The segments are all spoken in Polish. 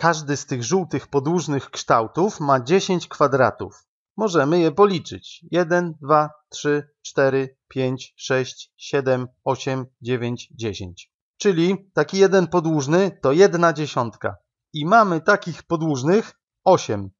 Każdy z tych żółtych podłużnych kształtów ma 10 kwadratów. Możemy je policzyć. 1, 2, 3, 4, 5, 6, 7, 8, 9, 10. Czyli taki jeden podłużny to jedna dziesiątka. I mamy takich podłużnych 8.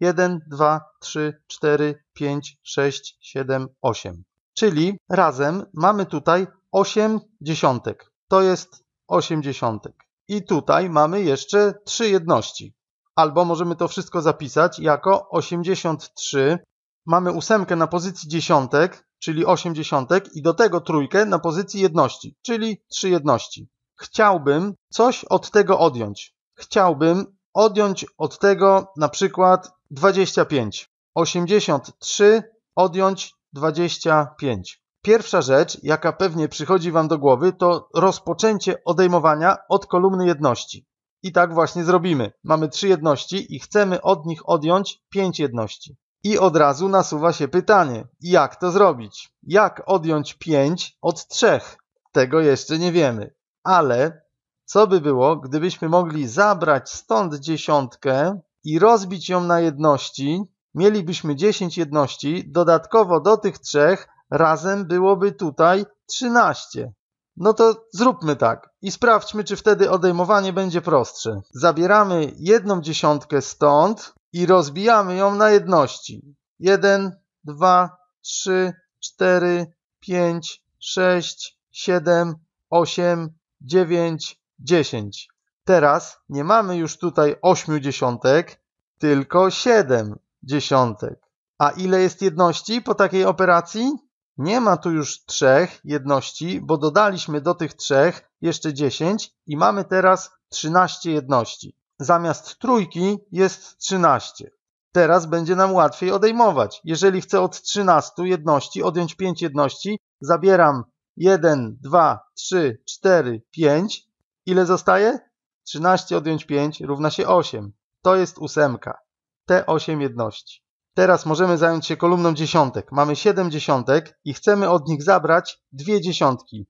1, 2, 3, 4, 5, 6, 7, 8. Czyli razem mamy tutaj 8 dziesiątek. To jest 8 dziesiątek. I tutaj mamy jeszcze trzy jedności. Albo możemy to wszystko zapisać jako 83. Mamy ósemkę na pozycji dziesiątek, czyli 80 i do tego trójkę na pozycji jedności, czyli trzy jedności. Chciałbym coś od tego odjąć. Chciałbym odjąć od tego na przykład 25. 83 odjąć 25. Pierwsza rzecz, jaka pewnie przychodzi Wam do głowy, to rozpoczęcie odejmowania od kolumny jedności. I tak właśnie zrobimy. Mamy trzy jedności i chcemy od nich odjąć pięć jedności. I od razu nasuwa się pytanie, jak to zrobić? Jak odjąć pięć od trzech? Tego jeszcze nie wiemy. Ale co by było, gdybyśmy mogli zabrać stąd dziesiątkę i rozbić ją na jedności? Mielibyśmy dziesięć jedności, dodatkowo do tych trzech razem byłoby tutaj 13. No to zróbmy tak i sprawdźmy, czy wtedy odejmowanie będzie prostsze. Zabieramy jedną dziesiątkę stąd i rozbijamy ją na jedności. 1, 2, 3, 4, 5, 6, 7, 8, 9, 10. Teraz nie mamy już tutaj 8 dziesiątek, tylko 7 dziesiątek. A ile jest jedności po takiej operacji? Nie ma tu już trzech jedności, bo dodaliśmy do tych trzech jeszcze 10 i mamy teraz 13 jedności. Zamiast trójki jest 13. Teraz będzie nam łatwiej odejmować. Jeżeli chcę od 13 jedności odjąć 5 jedności, zabieram 1, 2, 3, 4, 5. Ile zostaje? 13 odjąć 5 równa się 8. To jest ósemka. Te 8 jedności. Teraz możemy zająć się kolumną dziesiątek. Mamy 7 dziesiątek i chcemy od nich zabrać dwie dziesiątki.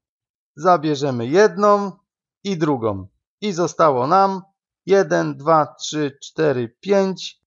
Zabierzemy jedną i drugą. I zostało nam 1, 2, 3, 4, 5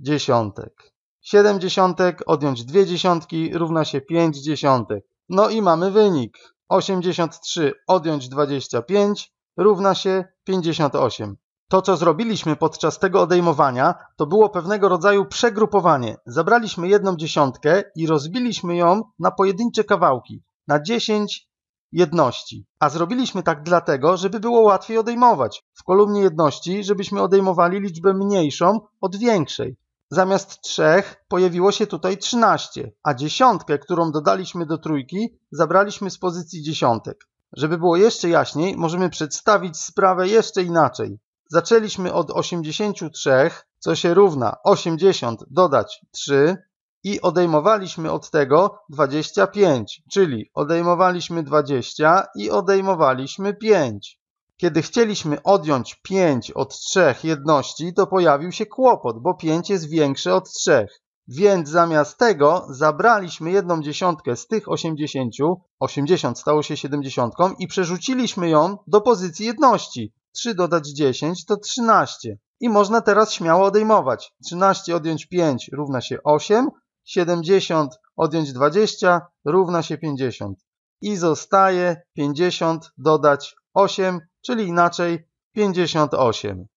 dziesiątek. 7 dziesiątek odjąć 2 dziesiątki równa się 5 dziesiątek. No i mamy wynik. 83 odjąć 25 równa się 58. To, co zrobiliśmy podczas tego odejmowania, to było pewnego rodzaju przegrupowanie. Zabraliśmy jedną dziesiątkę i rozbiliśmy ją na pojedyncze kawałki, na 10 jedności. A zrobiliśmy tak dlatego, żeby było łatwiej odejmować. W kolumnie jedności, żebyśmy odejmowali liczbę mniejszą od większej. Zamiast trzech pojawiło się tutaj 13, a dziesiątkę, którą dodaliśmy do trójki, zabraliśmy z pozycji dziesiątek. Żeby było jeszcze jaśniej, możemy przedstawić sprawę jeszcze inaczej. Zaczęliśmy od 83, co się równa 80 dodać 3 i odejmowaliśmy od tego 25, czyli odejmowaliśmy 20 i odejmowaliśmy 5. Kiedy chcieliśmy odjąć 5 od 3 jedności, to pojawił się kłopot, bo 5 jest większe od 3. Więc zamiast tego zabraliśmy jedną dziesiątkę z tych 80, 80 stało się 70 i przerzuciliśmy ją do pozycji jedności, 3 dodać 10 to 13. I można teraz śmiało odejmować. 13 odjąć 5 równa się 8, 70 odjąć 20 równa się 50. I zostaje 50 dodać 8, czyli inaczej 58.